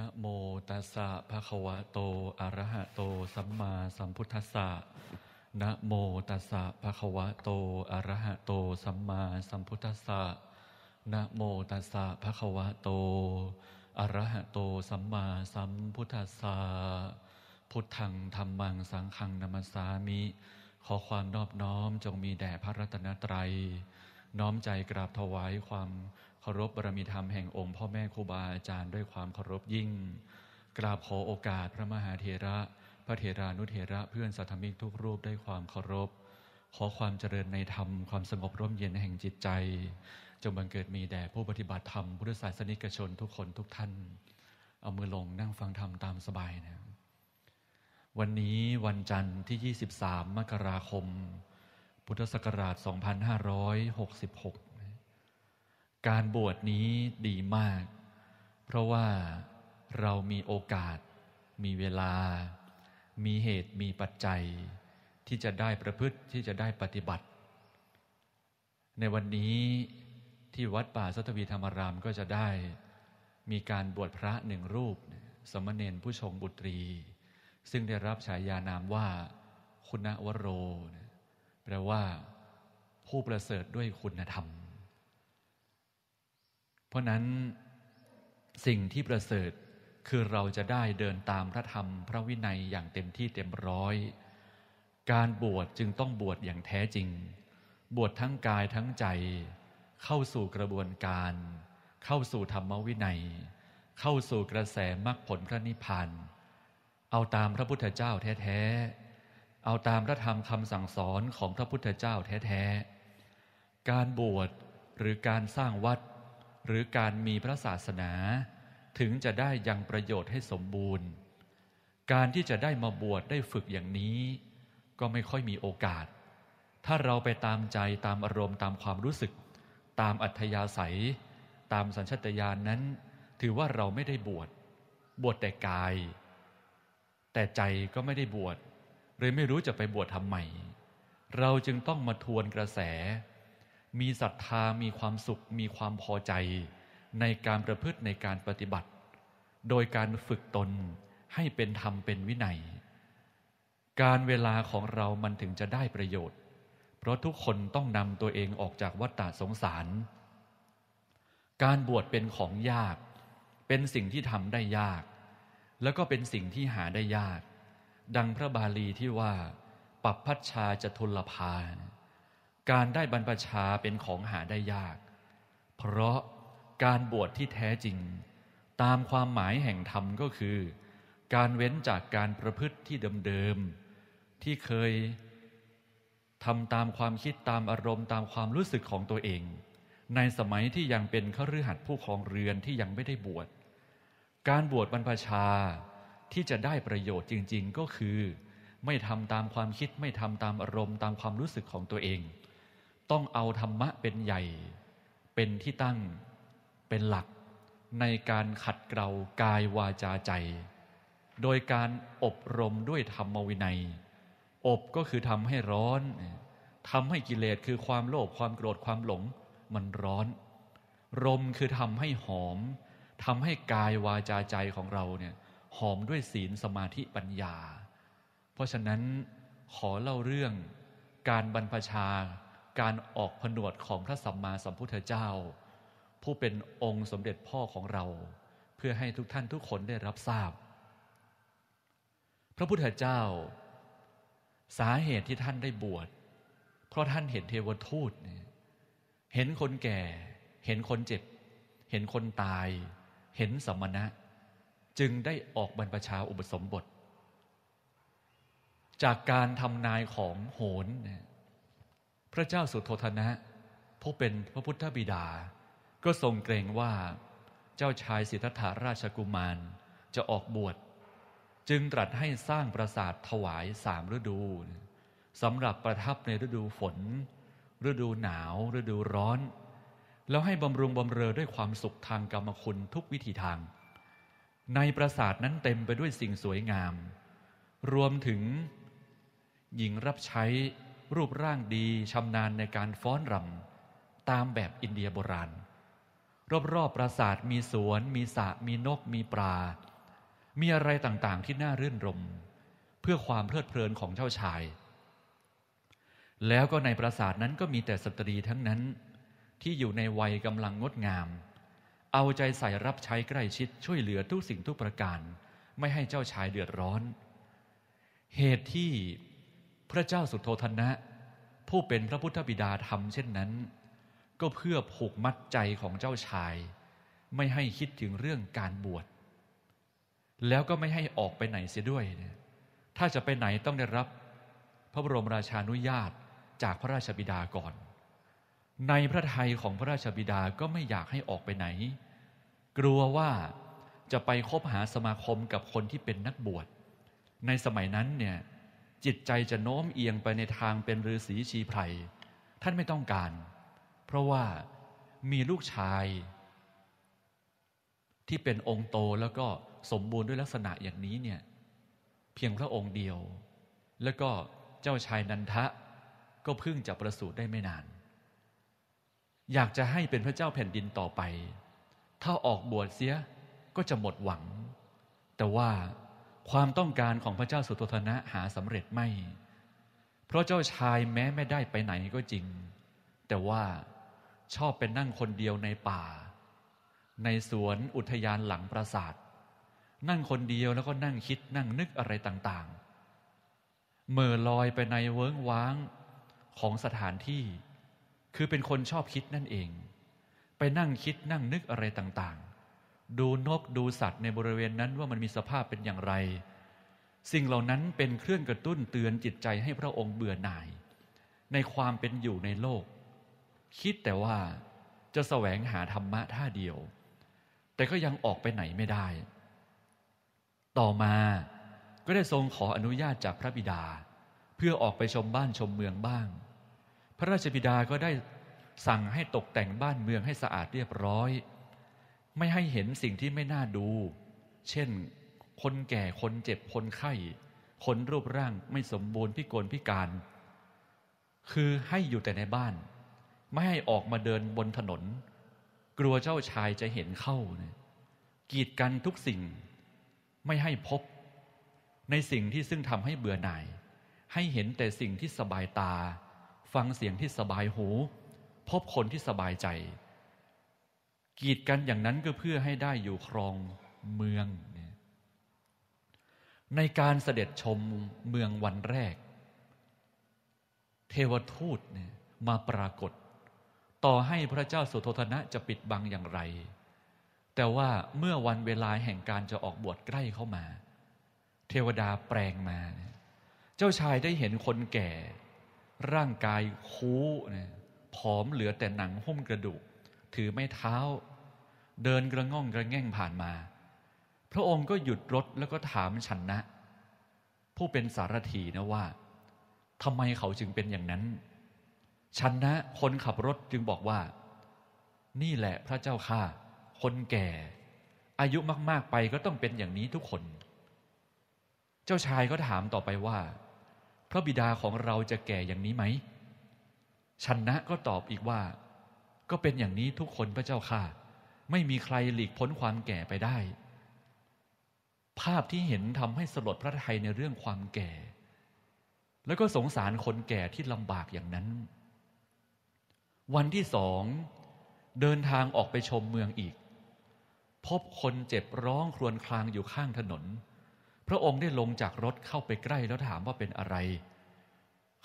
นะโมตัสสะภะคะวะโตอะระหะโตสัมมาสัมพุทธัสสะนะโมตัสสะภะคะวะโตอะระหะโตสัมมาสัมพุทธัสสะนะโมตัสสะภะคะวะโตอะระหะโตสัมมาสัมพุทธัสสะพุทธังธรรมังสังฆังนัมสามิ ขอความนอบน้อมจงมีแด่พระรัตนตรัยน้อมใจกราบถวายความเคารพบารมีธรรมแห่งองค์ พ่อแม่ครูบาอาจารย์ด้วยความเคารพยิ่ง กราบขอโอกาสพระมหาเถระ พระเถรานุเถระเพื่อนสัทธมิกทุกรูปด้วยความเคารพ ขอความเจริญในธรรมความสงบร่มเย็นแห่งจิตใจ จงบังเกิดมีแด่ผู้ปฏิบัติธรรมพุทธศาสนิกชนทุกคนทุกท่าน เอามือลงนั่งฟังธรรมตามสบายนะวันนี้วันจันทร์ที่23มกราคมพุทธศักราช 2566 การบวชนี้ดีมาก เพราะว่าเรามีโอกาส มีเวลา มีเหตุ มีปัจจัย ที่จะได้ประพฤติที่จะได้ปฏิบัติ ในวันนี้ที่วัดป่าสัตวีธรรมรามก็จะได้มีการบวชพระหนึ่งรูป สมณเณรผู้ชงบุตรี ซึ่งได้รับฉายานามว่าคุณวโรนแปลว่าผู้ประเสริฐด้วยคุณธรรม เพราะนั้นสิ่งที่ประเสริฐคือเราจะได้เดินตามพระธรรมพระวินัยอย่างเต็มที่เต็มร้อย การบวชจึงต้องบวชอย่างแท้จริง บวชทั้งกายทั้งใจ เข้าสู่กระบวนการ เข้าสู่ธรรมวินัย เข้าสู่กระแสมรรคผลพระนิพพานเอาตามพระพุทธเจ้าแท้ๆเอาตามพระธรรมคำสั่งสอนของพระพุทธเจ้าแท้ๆ การบวชหรือการสร้างวัดหรือการมีพระศาสนา ถึงจะได้ยังประโยชน์ให้สมบูรณ์ การที่จะได้มาบวชได้ฝึกอย่างนี้ ก็ไม่ค่อยมีโอกาส ถ้าเราไปตามใจตามอารมณ์ตามความรู้สึก ตามอัธยาศัย ตามสัญชตาตญาณนนั้น ถือว่าเราไม่ได้บวชบวชแต่กาย แต่ใจก็ไม่ได้บวชเลยไม่รู้จะไปบวชทำไม เราจึงต้องมาทวนกระแส มีศรัทธา มีความสุข มีความพอใจ ในการประพฤติในการปฏิบัติ โดยการฝึกตนให้เป็นธรรมเป็นวินัย การเวลาของเรามันถึงจะได้ประโยชน์ เพราะทุกคนต้องนำตัวเองออกจากวัฏฏะสงสาร การบวชเป็นของยาก เป็นสิ่งที่ทำได้ยาก แล้วก็เป็นสิ่งที่หาได้ยากดังพระบาลีที่ว่าปับพัชชาจะทุลพาน การได้บรรพชาเป็นของหาได้ยาก เพราะการบวชที่แท้จริง ตามความหมายแห่งธรรมก็คือ การเว้นจากการประพฤติที่เดิมๆที่เคยทำตามความคิดตามอารมณ์ตามความรู้สึกของตัวเอง ในสมัยที่ยังเป็นขรือหัดผู้ครองเรือนที่ยังไม่ได้บวชการบวชบรรพชาที่จะได้ประโยชน์จริง ๆก็คือ ไม่ทำตามความคิดไม่ทำตามอารมณ์ตามความรู้สึกของตัวเอง ต้องเอาธรรมะเป็นใหญ่ เป็นที่ตั้งเป็นหลักในการขัดเกลากายวาจาใจ โดยการอบรมด้วยธรรมวินัย อบก็คือทำให้ร้อนทำให้กิเลสคือความโลภความโกรธความหลงมันร้อน รมคือทำให้หอมทำให้กายวาจาใจของเราเนี่ยหอมด้วยศีลสมาธิปัญญา เพราะฉะนั้นขอเล่าเรื่องการบรรพชาการออกผนวดของพระสัมมาสัมพุทธเจ้า ผู้เป็นองค์สมเด็จพ่อของเราเพื่อให้ทุกท่านทุกคนได้รับทราบ พระพุทธเจ้า สาเหตุที่ท่านได้บวช เพราะท่านเห็นเทวทูตเห็นคนแก่เห็นคนเจ็บ เห็นคนตาย เห็นสมณะเจึงได้ออกบรรพชาอุปสมบท จากการทำนายของโหน พระเจ้าสุโธธนะผู้เป็นพระพุทธบิดา ก็ทรงเกรงว่า เจ้าชายสิทธัตถาราชกุมารจะออกบวชจึงตรัสให้สร้างปราสาทถวายสามฤดูสำหรับประทับในฤดูฝน ฤดูหนาวฤดูร้อน แล้วให้บำรุงบำเรอด้วยความสุขทางกรรมคุณทุกวิถีทางในปราสาทนั้นเต็มไปด้วยสิ่งสวยงาม รวมถึงหญิงรับใช้รูปร่างดีชำนาญในการฟ้อนรำตามแบบอินเดียโบราณ รอบๆปราสาทมีสวน มีสระมีนก มีปลา มีอะไรต่างๆที่น่ารื่นรม เพื่อความเพลิดเพลินของเจ้าชาย แล้วก็ในปราสาทนั้นก็มีแต่สตรีทั้งนั้น ที่อยู่ในวัยกำลังงดงามเอาใจใส่รับใช้ใกล้ชิดช่วยเหลือทุกสิ่งทุกประการไม่ให้เจ้าชายเดือดร้อน เหตุที่พระเจ้าสุโธธนะ ผู้เป็นพระพุทธบิดาทำเช่นนั้น ก็เพื่อผูกมัดใจของเจ้าชาย ไม่ให้คิดถึงเรื่องการบวชแล้วก็ไม่ให้ออกไปไหนเสียด้วย ถ้าจะไปไหนต้องได้รับพระบรมราชานุญาตจากพระราชบิดาก่อนในพระทัยของพระราชบิดาก็ไม่อยากให้ออกไปไหน กลัวว่าจะไปคบหาสมาคมกับคนที่เป็นนักบวช ในสมัยนั้นเนี่ยจิตใจจะโน้มเอียงไปในทางเป็นฤาษีชีไพร ท่านไม่ต้องการ เพราะว่ามีลูกชาย ที่เป็นองค์โตแล้วก็สมบูรณ์ด้วยลักษณะอย่างนี้เนี่ยเพียงพระองค์เดียว แล้วก็เจ้าชายนันทะก็เพิ่งจะประสูติได้ไม่นานอยากจะให้เป็นพระเจ้าแผ่นดินต่อไป ถ้าออกบวชเสียก็จะหมดหวัง แต่ว่าความต้องการของพระเจ้าสุโธธนะ หาสำเร็จไม่ เพราะเจ้าชายแม้ไม่ได้ไปไหนก็จริง แต่ว่าชอบเป็นนั่งคนเดียวในป่า ในสวนอุทยานหลังปราสาท นั่งคนเดียวแล้วก็นั่งคิดนั่งนึกอะไรต่างๆเมื่อลอยไปในเวิ้งว้างของสถานที่คือเป็นคนชอบคิดนั่นเอง ไปนั่งคิดนั่งนึกอะไรต่างๆ ดูนกดูสัตว์ในบริเวณนั้นว่ามันมีสภาพเป็นอย่างไร สิ่งเหล่านั้นเป็นเครื่องกระตุ้นเตือนจิตใจให้พระองค์เบื่อหน่ายในความเป็นอยู่ในโลก คิดแต่ว่าจะแสวงหาธรรมะท่าเดียว แต่ก็ยังออกไปไหนไม่ได้ ต่อมาก็ได้ทรงขออนุญาตจากพระบิดา เพื่อออกไปชมบ้านชมเมืองบ้างพระราชบิดาก็ได้สั่งให้ตกแต่งบ้านเมืองให้สะอาดเรียบร้อย ไม่ให้เห็นสิ่งที่ไม่น่าดู เช่น คนแก่คนเจ็บคนไข้คนรูปร่างไม่สมบูรณ์พิกลพิการ คือให้อยู่แต่ในบ้าน ไม่ให้ออกมาเดินบนถนน กลัวเจ้าชายจะเห็นเข้านะกีดกันทุกสิ่ง ไม่ให้พบ ในสิ่งที่ซึ่งทำให้เบื่อหน่าย ให้เห็นแต่สิ่งที่สบายตาฟังเสียงที่สบายหู พบคนที่สบายใจ กีดกันอย่างนั้นก็เพื่อให้ได้อยู่ครองเมือง ในการเสด็จชมเมืองวันแรก เทวทูตเนี่ยมาปรากฏ ต่อให้พระเจ้าสุโธธนะจะปิดบังอย่างไร แต่ว่าเมื่อวันเวลาแห่งการจะออกบวชใกล้เข้ามา เทวดาแปลงมา เจ้าชายได้เห็นคนแก่ร่างกายคู้เนี่ยผอมเหลือแต่หนังหุ้มกระดูกถือไม้เท้าเดินกระง่องกระแง่งผ่านมา พระองค์ก็หยุดรถแล้วก็ถามชันนะ ผู้เป็นสารถีนะว่าทำไมเขาจึงเป็นอย่างนั้นชันนะ คนขับรถจึงบอกว่า นี่แหละพระเจ้าค่ะคนแก่ อายุมากๆไปก็ต้องเป็นอย่างนี้ทุกคน เจ้าชายก็ถามต่อไปว่าพระบิดาของเราจะแก่อย่างนี้ไหม ชันนะก็ตอบอีกว่า ก็เป็นอย่างนี้ทุกคนพระเจ้าค่ะ ไม่มีใครหลีกพ้นความแก่ไปได้ ภาพที่เห็นทำให้สลดพระทัยในเรื่องความแก่ แล้วก็สงสารคนแก่ที่ลำบากอย่างนั้น วันที่สองเดินทางออกไปชมเมืองอีก พบคนเจ็บร้องครวญครางอยู่ข้างถนนพระองค์ได้ลงจากรถเข้าไปใกล้แล้วถามว่าเป็นอะไร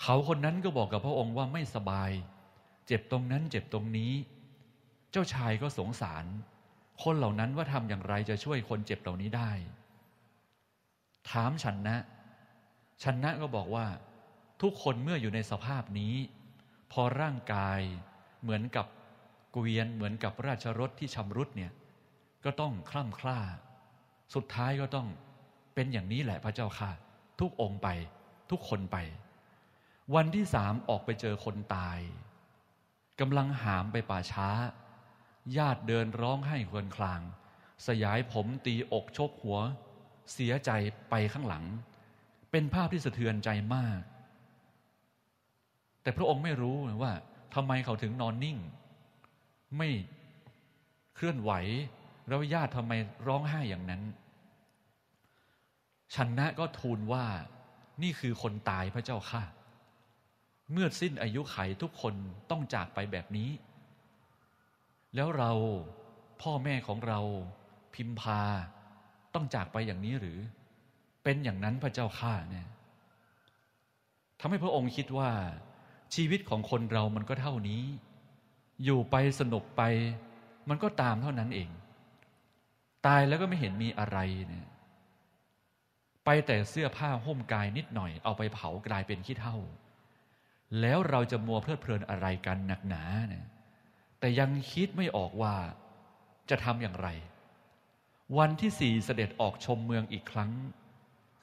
เขาคนนั้นก็บอกกับพระองค์ว่าไม่สบาย เจ็บตรงนั้นเจ็บตรงนี้ เจ้าชายก็สงสาร คนเหล่านั้นว่าทำอย่างไรจะช่วยคนเจ็บเหล่านี้ได้ ถามชันนะชันนะก็บอกว่า ทุกคนเมื่ออยู่ในสภาพนี้ พอร่างกายเหมือนกับเกวียนเหมือนกับราชรถที่ชำรุดเนี่ย ก็ต้องคล่ำคล่าสุดท้ายก็ต้องเป็นอย่างนี้แหละพระเจ้าค่ะ ทุกองค์ไปทุกคนไป วันที่สามออกไปเจอคนตายกำลังหามไปป่าช้า ญาติเดินร้องไห้ควนคลาง สยายผมตีอกชกหัว เสียใจไปข้างหลัง เป็นภาพที่สะเทือนใจมาก แต่พระองค์ไม่รู้ ว่าทำไมเขาถึงนอนนิ่ง ไม่เคลื่อนไหวแล้วญาติทำไมร้องไห้อย่างนั้นชันนะก็ทูลว่า นี่คือคนตายพระเจ้าค่ะ เมื่อสิ้นอายุไขทุกคนต้องจากไปแบบนี้ แล้วเราพ่อแม่ของเราพิมพาต้องจากไปอย่างนี้หรือ เป็นอย่างนั้นพระเจ้าข้าเนี่ยทำให้พระองค์คิดว่า ชีวิตของคนเรามันก็เท่านี้ อยู่ไปสนุกไปมันก็ตามเท่านั้นเอง ตายแล้วก็ไม่เห็นมีอะไรเนี่ยไปแต่เสื้อผ้าห่มกายนิดหน่อยเอาไปเผากลายเป็นขี้เท่า แล้วเราจะมัวเพลิดเพลินอะไรกันหนักหนาเนี่ยแต่ยังคิดไม่ออกว่าจะทำอย่างไร วันที่สี่เสด็จออกชมเมืองอีกครั้ง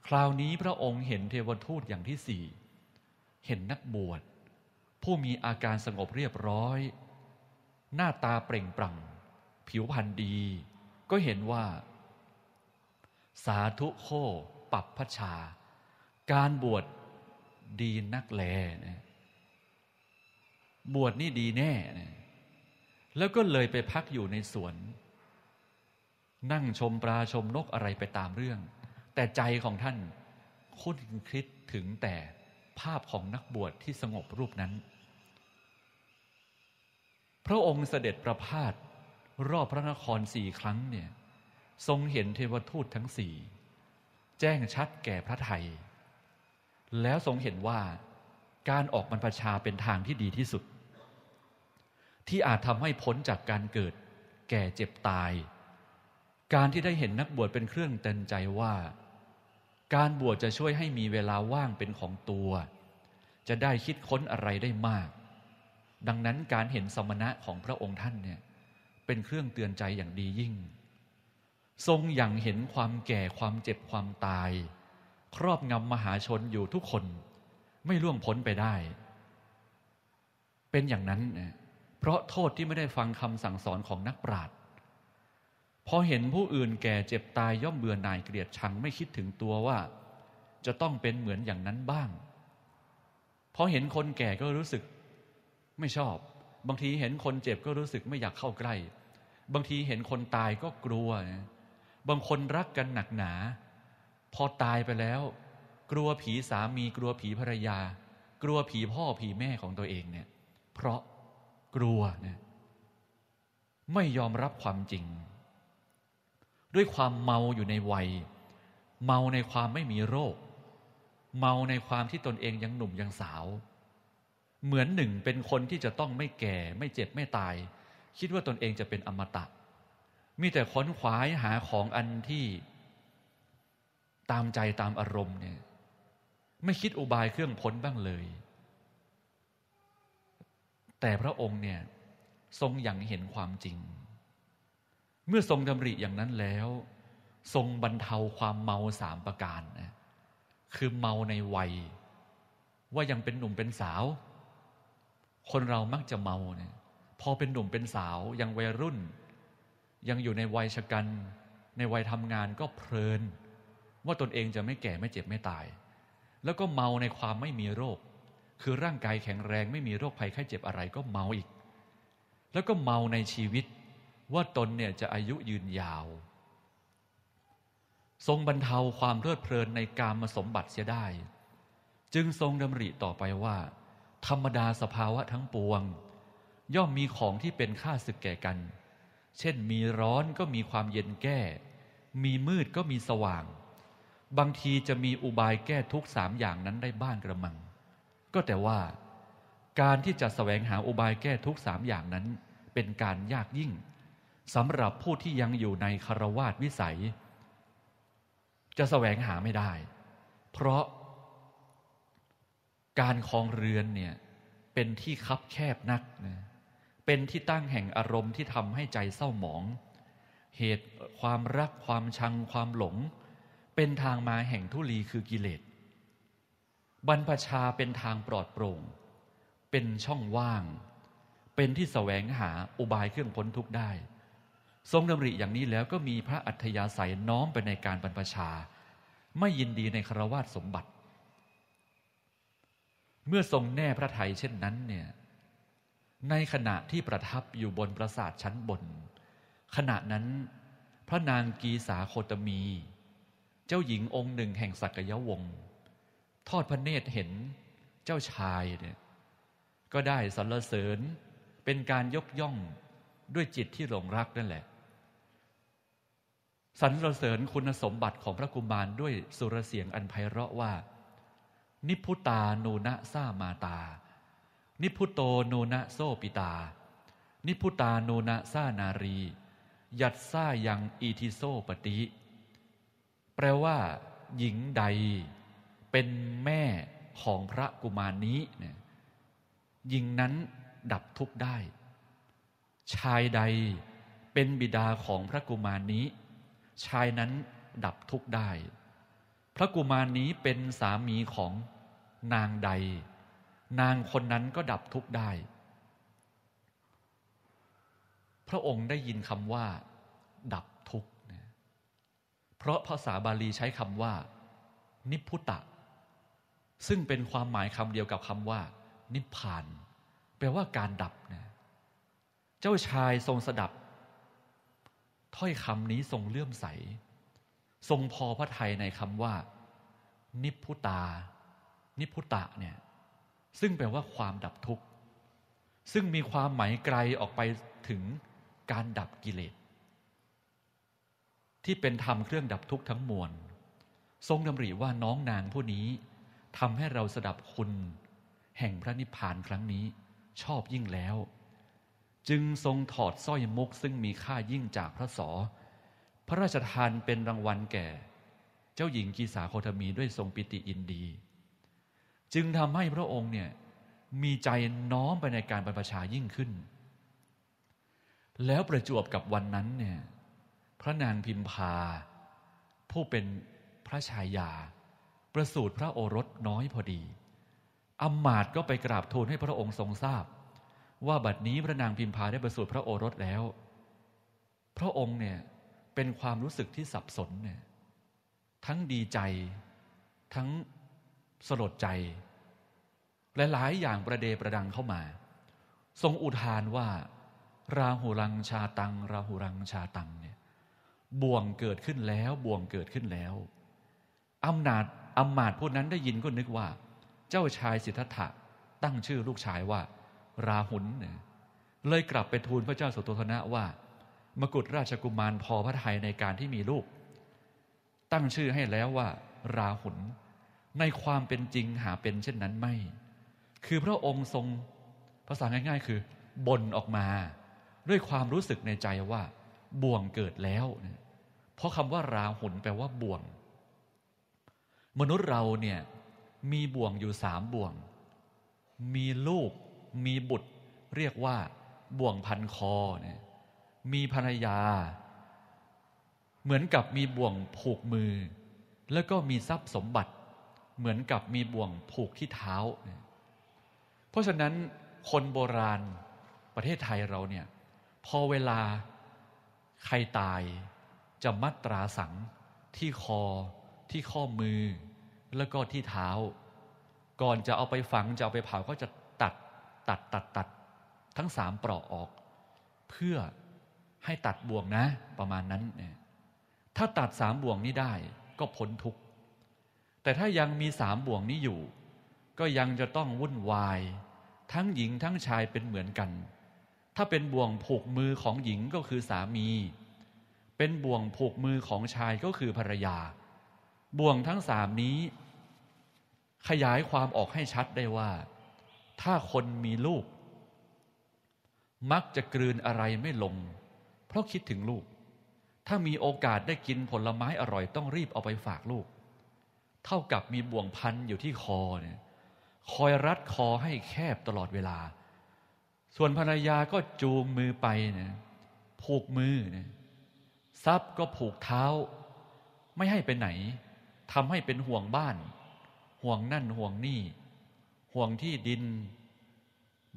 คราวนี้พระองค์เห็นเทวทูตอย่างที่สี่เห็นนักบวชผู้มีอาการสงบเรียบร้อย หน้าตาเปล่งปลั่ง ผิวพรรณดี ก็เห็นว่า สาธุโคปับพระชา การบวชดีนักแลนะบวชนี่ดีแน่นะแล้วก็เลยไปพักอยู่ในสวน นั่งชมปลาชมนกอะไรไปตามเรื่อง แต่ใจของท่านคุ้นคิดถึงแต่ภาพของนักบวชที่สงบรูปนั้น พระองค์เสด็จประพาสรอบพระนครสี่ครั้งเนี่ยทรงเห็นเทวทูตทั้งสี่แจ้งชัดแก่พระไทย แล้วทรงเห็นว่าการออกบรรพชาเป็นทางที่ดีที่สุด ที่อาจทำให้พ้นจากการเกิดแก่เจ็บตาย การที่ได้เห็นนักบวชเป็นเครื่องเตือนใจว่าการบวชจะช่วยให้มีเวลาว่างเป็นของตัว จะได้คิดค้นอะไรได้มาก ดังนั้นการเห็นสมณะของพระองค์ท่านเนี่ยเป็นเครื่องเตือนใจอย่างดียิ่งทรงอย่างเห็นความแก่ความเจ็บความตาย ครอบงำมหาชนอยู่ทุกคน ไม่ล่วงพ้นไปได้ เป็นอย่างนั้นเพราะโทษที่ไม่ได้ฟังคำสั่งสอนของนักปราชญ์พอเห็นผู้อื่นแก่เจ็บตายย่อมเบื่อหน่ายเกลียดชังไม่คิดถึงตัวว่า จะต้องเป็นเหมือนอย่างนั้นบ้าง พอเห็นคนแก่ก็รู้สึกไม่ชอบ บางทีเห็นคนเจ็บก็รู้สึกไม่อยากเข้าใกล้บางทีเห็นคนตายก็กลัวนะบางคนรักกันหนักหนา พอตายไปแล้ว กลัวผีสามีกลัวผีภรรยา กลัวผีพ่อผีแม่ของตัวเองเนี่ย เพราะกลัวเนี่ยไม่ยอมรับความจริง ด้วยความเมาอยู่ในวัย เมาในความไม่มีโรค เมาในความที่ตนเองยังหนุ่ม ยังสาว เหมือนหนึ่งเป็นคนที่จะต้องไม่แก่ไม่เจ็บไม่ตาย คิดว่าตนเองจะเป็นอมตะมีแต่ค้นขวายหาของอันที่ ตามใจตามอารมณ์เนี่ยไม่คิดอุบายเครื่องพ้นบ้างเลย แต่พระองค์เนี่ยทรงอย่างเห็นความจริง เมื่อทรงดำริอย่างนั้นแล้ว ทรงบรรเทาความเมาสามประการนะคือเมาในวัย ว่ายังเป็นหนุ่มเป็นสาว คนเรามักจะเมาเนี่ยพอเป็นหนุ่มเป็นสาว ยังวัยรุ่นยังอยู่ในวัยชะกัน ในวัยทำงานก็เพลิน ว่าตนเองจะไม่แก่ไม่เจ็บไม่ตาย แล้วก็เมาในความไม่มีโรค คือร่างกายแข็งแรงไม่มีโรคภัยไข้เจ็บอะไรก็เมาอีก แล้วก็เมาในชีวิต ว่าตนเนี่ยจะอายุยืนยาว ทรงบรรเทาความเพลิดเพลินในการมาสมบัติเสียได้ จึงทรงดำริต่อไปว่า ธรรมดาสภาวะทั้งปวง ย่อมมีของที่เป็นค่าศึกแก่กันเช่น มีร้อนก็มีความเย็นแก้ มีมืดก็มีสว่าง บางทีจะมีอุบายแก้ทุกสามอย่างนั้นได้บ้างกระมัง ก็แต่ว่า การที่จะสแสวงหาอุบายแก้ทุกสามอย่างนั้น เป็นการยากยิ่งสำหรับผู้ที่ยังอยู่ในคารวาสวิสัย จะสแสวงหาไม่ได้ เพราะ การคลองเรือนเนี่ย เป็นที่คับแคบนักนะเป็นที่ตั้งแห่งอารมณ์ที่ทำให้ใจเศร้าหมอง เหตุความรักความชังความหลง เป็นทางมาแห่งทุลีคือกิเลส บรรพชาเป็นทางปลอดโปร่ง เป็นช่องว่าง เป็นที่แสวงหา อุบายเครื่องพ้นทุกข์ได้ ทรงดำริอย่างนี้แล้วก็มีพระอัธยาศัยน้อมไปในการบรรพชา ไม่ยินดีในครวาสสมบัติ เมื่อทรงแน่พระไทยเช่นนั้น เนี่ยในขณะที่ประทับอยู่บนปราสาทชั้นบน ขณะนั้นพระนางกีสาโคตมี เจ้าหญิงองค์หนึ่งแห่งสักยวงศ์ทอดพระเนตรเห็นเจ้าชายเนี่ยก็ได้สรรเสริญเป็นการยกย่องด้วยจิตที่หลงรักนั่นแหละ สรรเสริญคุณสมบัติของพระกุมารด้วยสุรเสียงอันไพเราะว่า นิพุตา นูนะซามาตานิพุโตโนนะโซปิตา นิพุตาโนนะซานารี ยัดซ่ายังอีทิโซปติแปลว่า หญิงใด เป็นแม่ของพระกุมารนี้นยหญิงนั้นดับทุกข์ได้ ชายใดเป็นบิดาของพระกุมารนี้ ชายนั้นดับทุกข์ได้ พระกุมารนี้เป็นสามีของนางใดนางคนนั้นก็ดับทุกข์ได้ พระองค์ได้ยินคำว่า ดับทุกข์เพราะภาษาบาลีใช้คำว่า นิพุตะ ซึ่งเป็นความหมายคำเดียวกับคำว่า นิพพาน แปลว่าการดับนะเจ้าชายทรงสดับถ้อยคำนี้ทรงเลื่อมใส ทรงพอพระทัยในคำว่า นิพุตา นิพุตะเนี่ยซึ่งแปลว่าความดับทุกข์ซึ่งมีความหมายไกลออกไปถึงการดับกิเลสที่เป็นธรรมเครื่องดับทุกข์ทั้งมวลทรงดำริว่าน้องนางผู้นี้ทำให้เราสดับคุณ แห่งพระนิพพานครั้งนี้ชอบยิ่งแล้ว จึงทรงถอดสร้อยมุกซึ่งมีค่ายิ่งจากพระสอพระราชทานเป็นรางวัลแก่ เจ้าหญิงกีสาโคธมีด้วยทรงปิติอินดีจึงทำให้พระองค์เนี่ยมีใจน้อมไปในการบรรพชายิ่งขึ้น แล้วประจวบกับวันนั้นเนี่ยพระนางพิมพา ผู้เป็นพระชายา ประสูติพระโอรสน้อยพอดีอมมาตก็ไปกราบทูลให้พระองค์ทรงทราบ ว่าบัดนี้พระนางพิมพาได้ประสูติพระโอรสแล้ว พระองค์เนี่ยเป็นความรู้สึกที่สับสนเนี่ยทั้งดีใจทั้งสลดใจและหลายอย่างประเดประดังเข้ามา ทรงอุทานว่า ราหูรังชาตัง ราหูรังชาตังเนี่ยบ่วงเกิดขึ้นแล้ว บ่วงเกิดขึ้นแล้วอำนาจอำมาตย์พวกนั้นได้ยินก็นึกว่า เจ้าชายสิทธัตถะตั้งชื่อลูกชายว่า ราหุลเนี่ยเลยกลับไปทูลพระเจ้าสุตโธธนะว่า มกุฎราชกุมารพอพระทัยในการที่มีลูก ตั้งชื่อให้แล้วว่า ราหุลในความเป็นจริงหาเป็นเช่นนั้นไม่ คือพระองค์ทรง ภาษาง่าย ๆ คือบ่นออกมาด้วยความรู้สึกในใจว่า บ่วงเกิดแล้ว เพราะคำว่าราหุนแปลว่าบ่วง มนุษย์เราเนี่ยมีบ่วงอยู่สามบ่วง มีลูกมีบุตร เรียกว่าบ่วงพันคอเนี่ยมีภรรยา เหมือนกับมีบ่วงผูกมือ แล้วก็มีทรัพย์สมบัติเหมือนกับมีบ่วงผูกที่เท้า เพราะฉะนั้นคนโบราณประเทศไทยเราเนี่ย พอเวลาใครตายจะมัดตราสังที่คอที่ข้อมือแล้วก็ที่เท้า ก่อนจะเอาไปฝัง จะเอาไปเผาก็จะตัดตัด ตัด ตัดทั้งสามเปราะออก เพื่อให้ตัดบ่วงนะประมาณนั้น ถ้าตัดสามบ่วงนี้ได้ก็พ้นทุกแต่ถ้ายังมีสามบ่วงนี้อยู่ ก็ยังจะต้องวุ่นวาย ทั้งหญิงทั้งชายเป็นเหมือนกัน ถ้าเป็นบ่วงผูกมือของหญิงก็คือสามี เป็นบ่วงผูกมือของชายก็คือภรรยา บ่วงทั้งสามนี้ ขยายความออกให้ชัดได้ว่า ถ้าคนมีลูก มักจะกลืนอะไรไม่ลง เพราะคิดถึงลูก ถ้ามีโอกาสได้กินผลไม้อร่อยต้องรีบเอาไปฝากลูกเท่ากับมีบ่วงพันอยู่ที่คอเนี่ยคอยรัดคอให้แคบตลอดเวลา ส่วนภรรยาก็จูงมือไปเนี่ยผูกมือเนี่ยทรัพย์ก็ผูกเท้า ไม่ให้ไปไหนทำให้เป็นห่วงบ้าน ห่วงนั่นห่วงนี่ ห่วงที่ดิน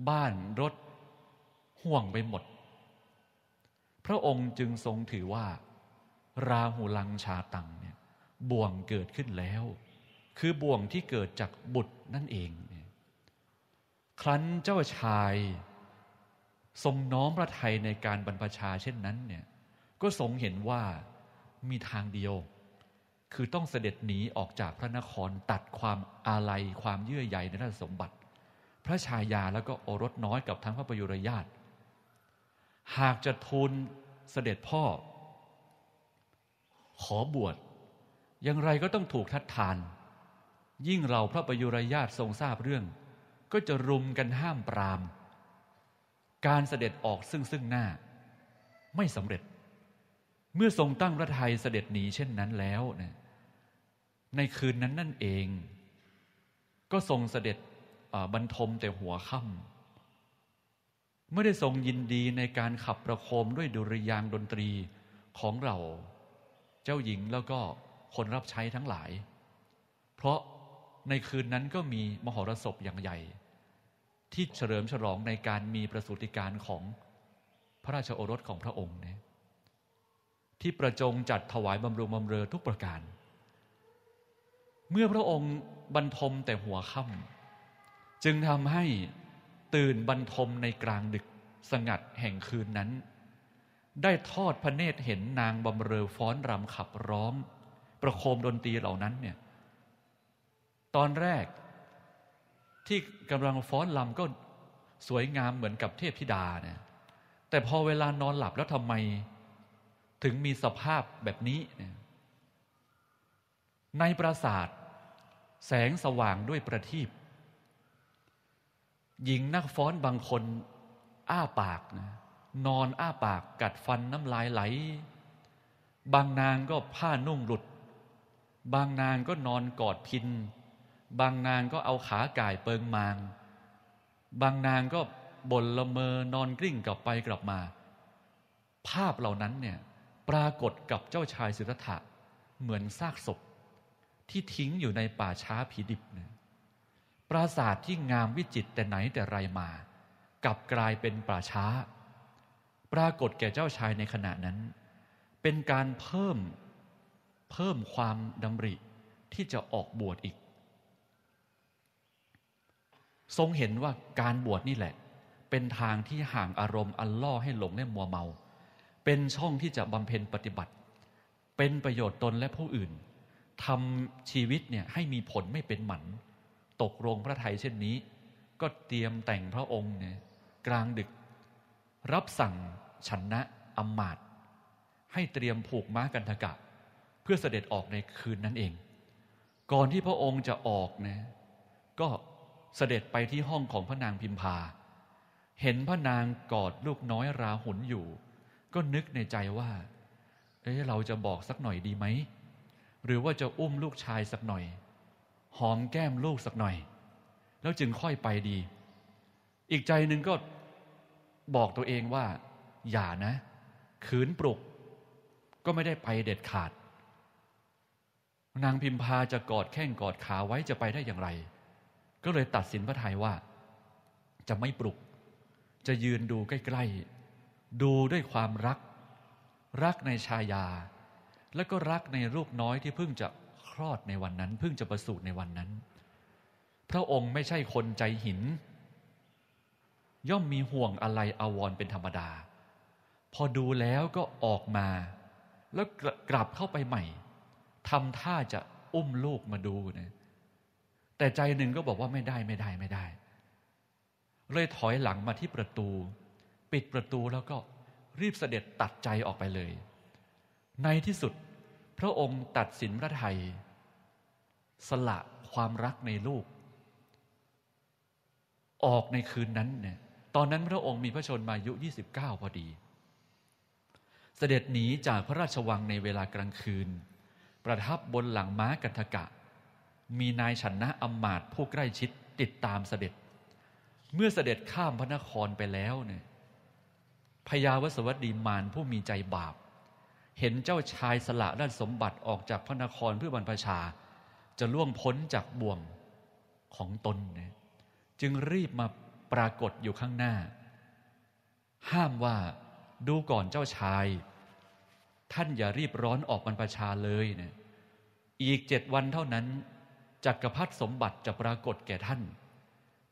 บ้านรถ ห่วงไปหมด พระองค์จึงทรงถือว่า ราหูลังชาตังเนี่ยบ่วงเกิดขึ้นแล้ว คือบ่วงที่เกิดจากบุตรนั่นเอง ครั้นเจ้าชาย ทรงน้อมพระทัยในการบรรพชาเช่นนั้นเนี่ยก็ทรงเห็นว่ามีทางเดียว คือต้องเสด็จหนีออกจากพระนครตัดความอาลัยความเยื่อใยในราชสมบัติ พระชายาแล้วก็โอรสน้อยกับทั้งพระประยุรญาติ หากจะทูลเสด็จพ่อ ขอบวชอย่างไรก็ต้องถูกทัดทาน ยิ่งเราพระประยุรญาตทรงทราบเรื่อง ก็จะรุมกันห้ามปราม การเสด็จออกซึ่งซึ่งหน้า ไม่สำเร็จ เมื่อทรงตั้งพระทยเสด็จหนีเช่นนั้นแล้วนะในคืนนั้นนั่นเอง ก็ทรงเสด็จบรรทมแต่หัวค่ำไม่ได้ทรงยินดีในการขับประโคมด้วยดุริยางดนตรีของเราเจ้าหญิงแล้วก็คนรับใช้ทั้งหลาย เพราะในคืนนั้นก็มีมหรสพอย่างใหญ่ที่เฉลิมฉลองในการมีประสูติการของพระราชโอรสของพระองค์เนี่ยที่ประจงจัดถวายบำรุงบำเรอทุกประการ เมื่อพระองค์บรรทมแต่หัวค่ำจึงทำให้ตื่นบรรทมในกลางดึกสงัดแห่งคืนนั้น ได้ทอดพระเนตรเห็นนางบำเรอฟ้อนรำขับร้องประโคมดนตรีเหล่านั้นเนี่ยตอนแรกที่กำลังฟ้อนลำก็สวยงามเหมือนกับเทพธิดาเนี่ยแต่พอเวลานอนหลับแล้วทำไม ถึงมีสภาพแบบนี้เนี่ยในปราสาท แสงสว่างด้วยประทีปหญิงนักฟ้อนบางคนอ้าปากนะนอนอ้าปากกัดฟันน้ำลายไหล บางนางก็ผ้านุ่งหลุดบางนางก็นอนกอดพิน บางนางก็เอาขาก่ายเปิงมางบางนางก็บ่นละเมอนอนกลิ้งกลับไปกลับมา ภาพเหล่านั้นเนี่ย ปรากฏกับเจ้าชายสิทธัตถะเหมือนซากศพ ที่ทิ้งอยู่ในป่าช้าผีดิบเนี่ยปราสาทที่งามวิจิตแต่ไหนแต่ไรมา กลับกลายเป็นป่าช้า ปรากฏแก่เจ้าชายในขณะนั้น เป็นการเพิ่มเพิ่มความดำริที่จะออกบวชอีก ทรงเห็นว่าการบวชนี่แหละเป็นทางที่ห่างอารมณ์อันล่อให้หลงและมัวเมา เป็นช่องที่จะบำเพ็ญปฏิบัติ เป็นประโยชน์ตนและผู้อื่น ทำชีวิตเนี่ยให้มีผลไม่เป็นหมัน ตกลงพระไทยเช่นนี้ ก็เตรียมแต่งพระองค์เนี่ยกลางดึก รับสั่งชนะอมมาตให้เตรียมผูกม้ากันทกะพื่อเสด็จออกในคืนนั้นเอง ก่อนที่พระองค์จะออกนะ ก็เสด็จไปที่ห้องของพระนางพิมพาเห็นพระนางกอดลูกน้อยราหุลอยู่ ก็นึกในใจว่า เอ๊ะเราจะบอกสักหน่อยดีไหม หรือว่าจะอุ้มลูกชายสักหน่อย หอมแก้มลูกสักหน่อย แล้วจึงค่อยไปดี อีกใจหนึ่งก็บอกตัวเองว่า อย่านะ ขืนปลุก ก็ไม่ได้ไปเด็ดขาดนางพิมพาจะกอดแข้งกอดขาไว้จะไปได้อย่างไร ก็เลยตัดสินพระทัยว่า จะไม่ปลุก จะยืนดูใกล้ๆ ดูด้วยความรัก รักในชายา และก็รักในลูกน้อยที่เพิ่งจะ คลอดในวันนั้นเพิ่งจะประสูติในวันนั้นพระองค์ไม่ใช่คนใจหินย่อมมีห่วงอะไรอาวรเป็นธรรมดา พอดูแล้วก็ออกมาแล้วกลับเข้าไปใหม่ทำท่าจะอุ้มลูกมาดูนะแต่ใจหนึ่งก็บอกว่าไม่ได้ไม่ได้ไม่ได้ เลยถอยหลังมาที่ประตู ปิดประตูแล้วก็รีบเสด็จตัดใจออกไปเลย ในที่สุดพระองค์ตัดสินพระไทย สละความรักในลูก ออกในคืนนั้นเนี่ย ตอนนั้นพระองค์มีพระชนมายุ 29 พอดี เสด็จหนีจากพระราชวังในเวลากลางคืนประทับบนหลังม้ากัทกะ มีนายชนนะอมมาตผู้ใกล้ชิดติดตามเสด็จ เมื่อเสด็จข้ามพระนครไปแล้วเนี่ยพญาวสวัสดีมารผู้มีใจบาป เห็นเจ้าชายสละด้านสมบัติออกจากพระนครเพื่อบรรพชา จะล่วงพ้นจากบ่วงของตนเนี่ยจึงรีบมาปรากฏอยู่ข้างหน้า ห้ามว่าดูก่อนเจ้าชายท่านอย่ารีบร้อนออกบรรพชาเลยเนะอีกเจ็ดวันเท่านั้นจักรพรรดิสมบัติจะปรากฏแก่ท่าน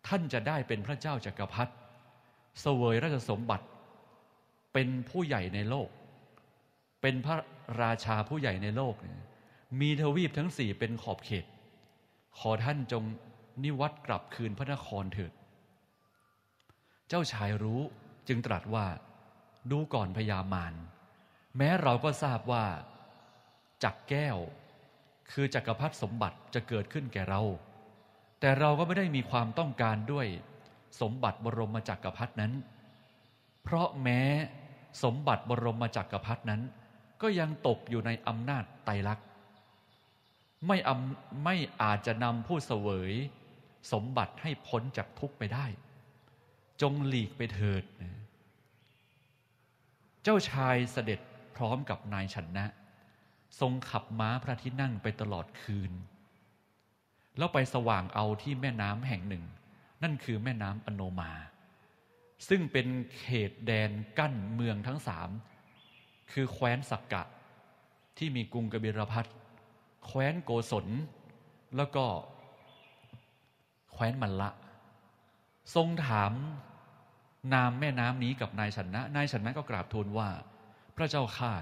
ท่านจะได้เป็นพระเจ้าจักรพรรดิเสวยราชสมบัติเป็นผู้ใหญ่ในโลก เป็นพระราชาผู้ใหญ่ในโลก มีทวีปทั้งสี่เป็นขอบเขต ขอท่านจงนิวัตกลับคืนพระนครเถิดเจ้าชายรู้จึงตรัสว่าดูก่อนพญามารแม้เราก็ทราบว่าจักแก้ว คือจักรพรรดิสมบัติจะเกิดขึ้นแก่เรา แต่เราก็ไม่ได้มีความต้องการด้วย สมบัติบรมจักรพรรดินั้น เพราะแม้สมบัติบรมจักรพรรดินั้น ก็ยังตกอยู่ในอำนาจไตรลักษณ์ ไม่อำไม่อาจจะนำผู้เสวย สมบัติให้พ้นจากทุกข์ไปได้ จงหลีกไปเถิด เจ้าชายเสด็จพร้อมกับนายชนะ ทรงขับม้าพระที่นั่งไปตลอดคืน แล้วไปสว่างเอาที่แม่น้ำแห่งหนึ่ง นั่นคือแม่น้ำอโนมา ซึ่งเป็นเขตแดนกั้นเมืองทั้งสามคือแคว้นสักกะที่มีกรุงกบิรพัทแคว้นโกศล แล้วก็ แคว้นมัลละ ทรงถามนามแม่น้ำนี้กับนายชนะ นายชนะก็กราบทูลว่าพระเจ้าข่า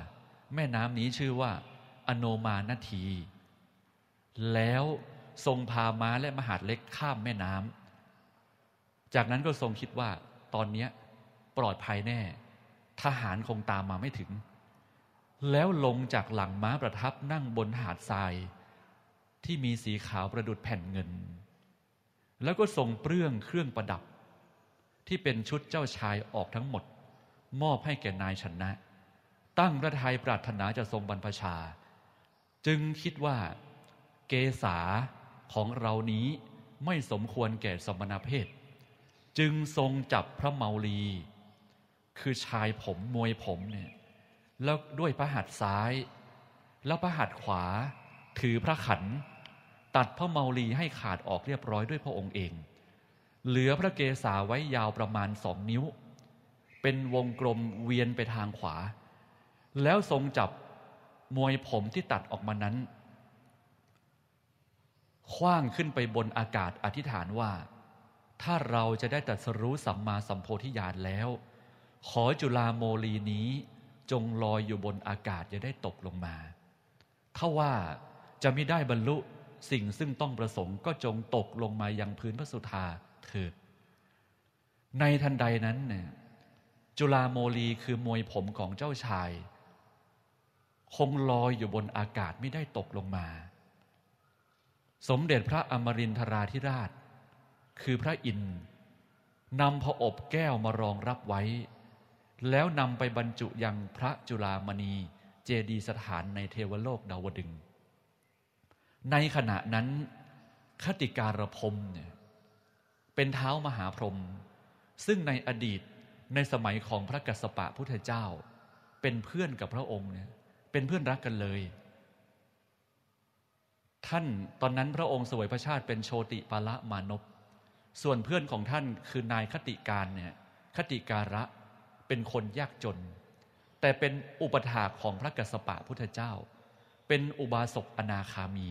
แม่น้ำนี้ชื่อว่าอโนมาณที แล้วทรงพาม้าและมหาดเล็กข้ามแม่น้ำ จากนั้นก็ทรงคิดว่าตอนนี้ปลอดภัยแน่ ทหารคงตามมาไม่ถึง แล้วลงจากหลังม้าประทับนั่งบนหาดทรายที่มีสีขาวประดุดแผ่นเงิน แล้วก็ทรงเปลื้องเครื่องประดับ ที่เป็นชุดเจ้าชายออกทั้งหมด มอบให้แก่นายชนะตั้งพระทัยปรารถนาจะทรงบรรพชา จึงคิดว่าเกษาของเรานี้ไม่สมควรแก่สมณเพศจึงทรงจับพระเมาลี คือชายผมมวยผมเนี่ยแล้วด้วยพระหัตถ์ซ้าย แล้วพระหัตถ์ขวาถือพระขัน ตัดพระเมาลีให้ขาดออกเรียบร้อยด้วยพระองค์เอง เหลือพระเกศาไว้ยาวประมาณสองนิ้ว เป็นวงกลมเวียนไปทางขวาแล้วทรงจับมวยผมที่ตัดออกมานั้น คว้างขึ้นไปบนอากาศอธิษฐานว่า ถ้าเราจะได้ตัดสรู้สัมมาสัมโพธิญาณแล้ว ขอจุลาโมลีนี้จงลอยอยู่บนอากาศอย่าได้ตกลงมา ถ้าว่าจะไม่ได้บรรลุสิ่งซึ่งต้องประสงค์ก็จงตกลงมายังพื้นพระสุธาเถิดในทันใดนั้นเนี่ยจุลาโมลีคือมวยผมของเจ้าชายคงลอยอยู่บนอากาศไม่ได้ตกลงมา สมเด็จพระอมรินทราธิราช คือพระอินทร์นำพระอบแก้วมารองรับไว้ แล้วนำไปบรรจุยังพระจุลามณีเจดีสถานในเทวโลกดาวดึง ในขณะนั้น คติการพรมเนี่ยเป็นเท้ามหาพรหมซึ่งในอดีตในสมัยของพระกัสสปะพุทธเจ้า เป็นเพื่อนกับพระองค์เนี่ยเป็นเพื่อนรักกันเลย ท่านตอนนั้นพระองค์สวยพระชาติเป็นโชติปาละมานพ ส่วนเพื่อนของท่านคือนายคติการเนี่ย คติการะ เป็นคนยากจน แต่เป็นอุปถาของพระกัสสปะพุทธเจ้า เป็นอุบาสกอนาคามี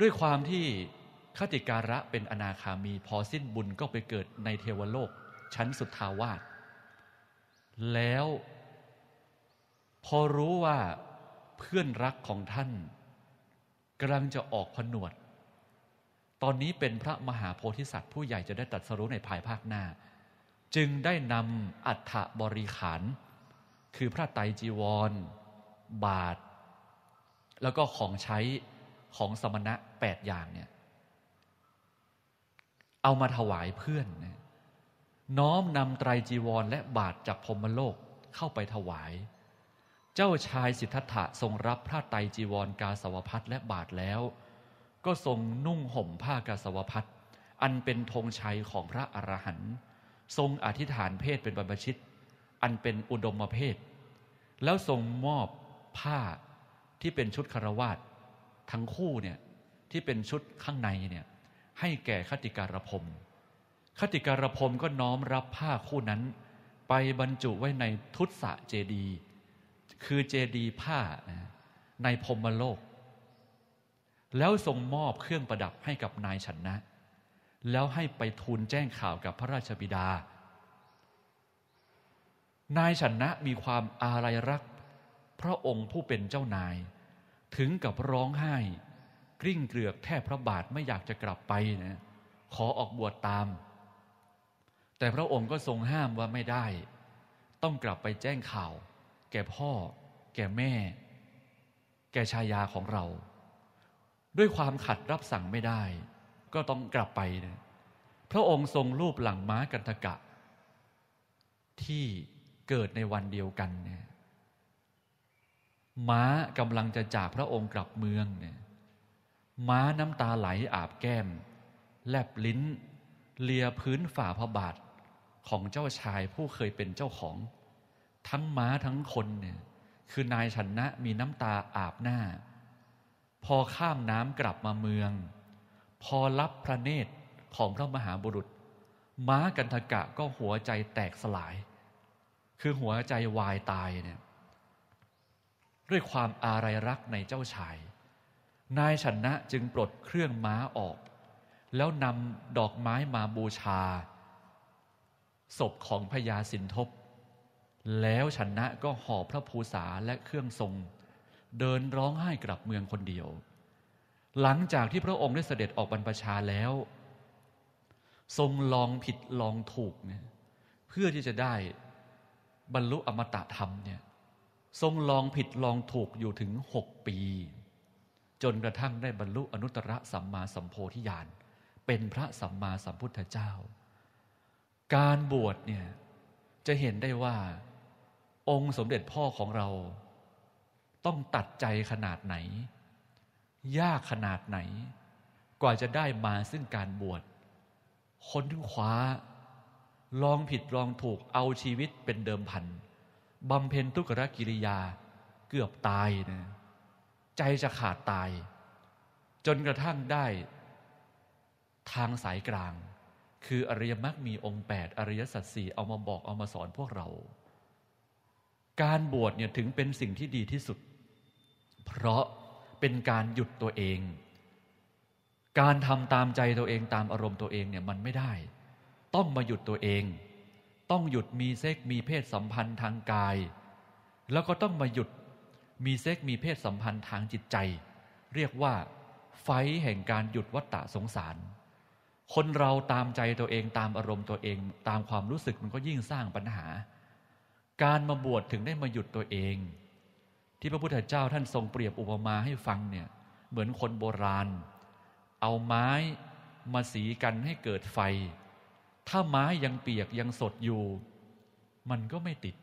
ด้วยความที่คติการะเป็นอนาคามี พอสิ้นบุญก็ไปเกิดในเทวโลกชั้นสุทธาวาส แล้วพอรู้ว่าเพื่อนรักของท่านกำลังจะออกผนวด ตอนนี้เป็นพระมหาโพธิสัตว์ผู้ใหญ่จะได้ตัดสรุในภายภาคหน้า จึงได้นำอัฐบริขารคือพระไตรจีวร บาท แล้วก็ของใช้ของสมณะแปดอย่างเนี่ย เอามาถวายเพื่อน น้อมนำไตรจีวรและบาทจากพรมโลกเข้าไปถวายเจ้าชายสิทธัตถะทรงรับพระไตรจีวรกาสาวพัทและบาทแล้ว ก็ทรงนุ่งห่มผ้ากาสาวพัทอันเป็นธงชัยของพระอรหันต์ทรงอธิษฐานเพศเป็นบรรพชิต อันเป็นอุดมเพศแล้วทรงมอบผ้าที่เป็นชุดคารวาสทั้งคู่เนี่ยที่เป็นชุดข้างในเนี่ยให้แก่คติการพมคติการพมก็น้อมรับผ้าคู่นั้น ไปบรรจุไว้ในทุตสะเจดีคือเจดีผ้าในพรมโลก แล้วทรงมอบเครื่องประดับให้กับนายชนนะ แล้วให้ไปทูลแจ้งข่าวกับพระราชบิดา นายชนนะมีความอาลัยรัก พระองค์ผู้เป็นเจ้านาย ถึงกับร้องไห้กริ้งเกลือกแทบพระบาทไม่อยากจะกลับไปนะขอออกบวชตาม แต่พระองค์ก็ทรงห้ามว่าไม่ได้ ต้องกลับไปแจ้งข่าวแก่พ่อ แก่แม่ แก่ชายาของเรา ด้วยความขัดรับสั่งไม่ได้ ก็ต้องกลับไปนะพระองค์ทรงรูปหลังม้ากันทกะ ที่เกิดในวันเดียวกันเนี่ย ม้ากำลังจะจากพระองค์กลับเมืองเนี่ย ม้าน้ำตาไหลอาบแก้ม แลบลิ้น เลียพื้นฝ่าพระบาท ของเจ้าชายผู้เคยเป็นเจ้าของทั้งม้าทั้งคนเนี่ยคือนายชนนะมีน้ำตาอาบหน้า พอข้ามน้ำกลับมาเมือง พอรับพระเนตรของพระมหาบุรุษ ม้ากันทกะก็หัวใจแตกสลายคือหัวใจวายตายเนี่ยด้วยความอารัยรักในเจ้าชาย นายชนนะจึงปลดเครื่องม้าออก แล้วนำดอกไม้มาบูชา ศพของพญาสินทบแล้วชนะก็หอบพระภูษาและเครื่องทรง เดินร้องไห้กลับเมืองคนเดียว หลังจากที่พระองค์ได้เสด็จออกบรรพชาแล้ว ทรงลองผิดลองถูกเนี่ยเพื่อที่จะได้บรรลุอมตะธรรมเนี่ยทรงลองผิดลองถูกอยู่ถึงหกปี จนกระทั่งได้บรรลุอนุตตรสัมมาสัมโพธิญาณเป็นพระสัมมาสัมพุทธเจ้า การบวชเนี่ย จะเห็นได้ว่าองค์สมเด็จพ่อของเรา ต้องตัดใจขนาดไหน ยากขนาดไหน กว่าจะได้มาซึ่งการบวชคนทึงคว้า ลองผิดลองถูกเอาชีวิตเป็นเดิมพัน บำเพ็ญทุกขกิริยาเกือบตายนะใจจะขาดตาย จนกระทั่งได้ ทางสายกลาง คืออริยมรรคมีองค์แปดอริยสัจสี่เอามาบอกเอามาสอนพวกเราการบวชเนี่ยถึงเป็นสิ่งที่ดีที่สุด เพราะเป็นการหยุดตัวเอง การทำตามใจตัวเองตามอารมณ์ตัวเองเนี่ยมันไม่ได้ ต้องมาหยุดตัวเอง ต้องหยุดมีเซ็กมีเพศสัมพันธ์ทางกาย แล้วก็ต้องมาหยุดมีเซ็กมีเพศสัมพันธ์ทางจิตใจ เรียกว่า ไฟแห่งการหยุดวัฏฏะสงสาร คนเราตามใจตัวเองตามอารมณ์ตัวเองตามความรู้สึกมันก็ยิ่งสร้างปัญหาการมาบวชถึงได้มาหยุดตัวเอง ที่พระพุทธเจ้าท่านทรงเปรียบอุปมาให้ฟังเนี่ย เหมือนคนโบราณ เอาไม้มาสีกันให้เกิดไฟ ถ้าไม้ยังเปียกยังสดอยู่ มันก็ไม่ติด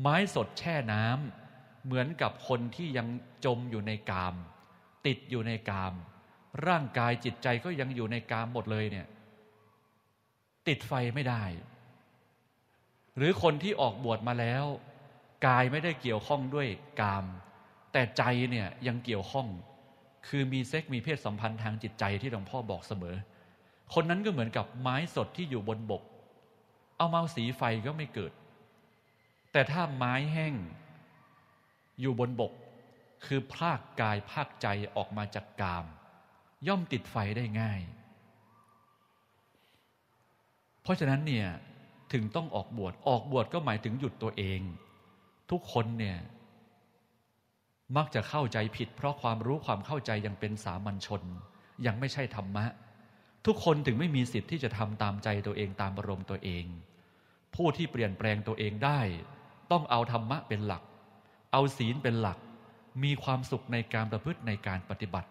ไม้สดแช่น้ำเหมือนกับคนที่ยังจมอยู่ในกาม ติดอยู่ในกาม ร่างกายจิตใจก็ยังอยู่ในกามหมดเลยเนี่ย ติดไฟไม่ได้หรือคนที่ออกบวชมาแล้ว กายไม่ได้เกี่ยวข้องด้วยกาม แต่ใจเนี่ยยังเกี่ยวข้อง คือมีเซ็กมีเพศสัมพันธ์ทางจิตใจที่หลวงพ่อบอกเสมอ คนนั้นก็เหมือนกับไม้สดที่อยู่บนบก เอามาสีไฟก็ไม่เกิด แต่ถ้าไม้แห้ง อยู่บนบกคือพากกายพากใจออกมาจากกาม ย่อมติดไฟได้ง่าย เพราะฉะนั้นเนี่ยถึงต้องออกบวชออกบวชก็หมายถึงหยุดตัวเอง ทุกคนเนี่ย มักจะเข้าใจผิดเพราะความรู้ความเข้าใจยังเป็นสามัญชน ยังไม่ใช่ธรรมะทุกคนถึงไม่มีสิทธิ์ที่จะทำตามใจตัวเองตามอารมณ์ตัวเอง ผู้ที่เปลี่ยนแปลงตัวเองได้ ต้องเอาธรรมะเป็นหลัก เอาศีลเป็นหลัก มีความสุขในการประพฤติในการปฏิบัติ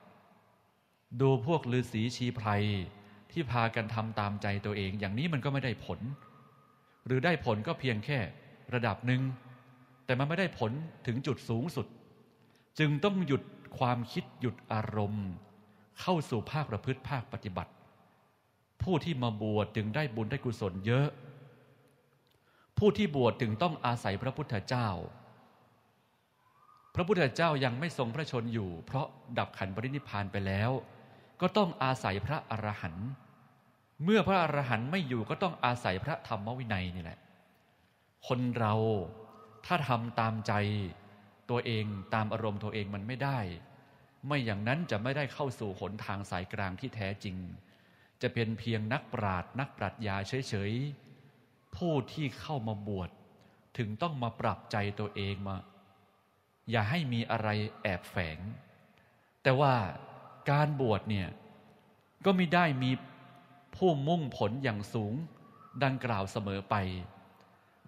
ดูพวกฤาษีชีไพรที่พากันทำตามใจตัวเองอย่างนี้มันก็ไม่ได้ผลหรือได้ผลก็เพียงแค่ระดับหนึ่ง แต่มันไม่ได้ผลถึงจุดสูงสุด จึงต้องหยุดความคิดหยุดอารมณ์ เข้าสู่ภาคประพฤติภาคปฏิบัติ ผู้ที่มาบวชจึงได้บุญได้กุศลเยอะ ผู้ที่บวชจึงต้องอาศัยพระพุทธเจ้า พระพุทธเจ้ายังไม่ทรงพระชนอยู่เพราะดับขันปรินิพานไปแล้ว ก็ต้องอาศัยพระอรหันต์เมื่อพระอรหันต์ไม่อยู่ก็ต้องอาศัยพระธรรมวินัยนี่แหละ คนเราถ้าทำตามใจตัวเองตามอารมณ์ตัวเองมันไม่ได้ ไม่อย่างนั้นจะไม่ได้เข้าสู่หนทางสายกลางที่แท้จริง จะเป็นเพียงนักปราดนักปรัชญาเฉยๆผู้ที่เข้ามาบวชถึงต้องมาปรับใจตัวเองมา อย่าให้มีอะไรแอบแฝง แต่ว่าการบวชเนี่ยก็ไม่ได้มีผู้มุ่งผลอย่างสูงดังกล่าวเสมอไป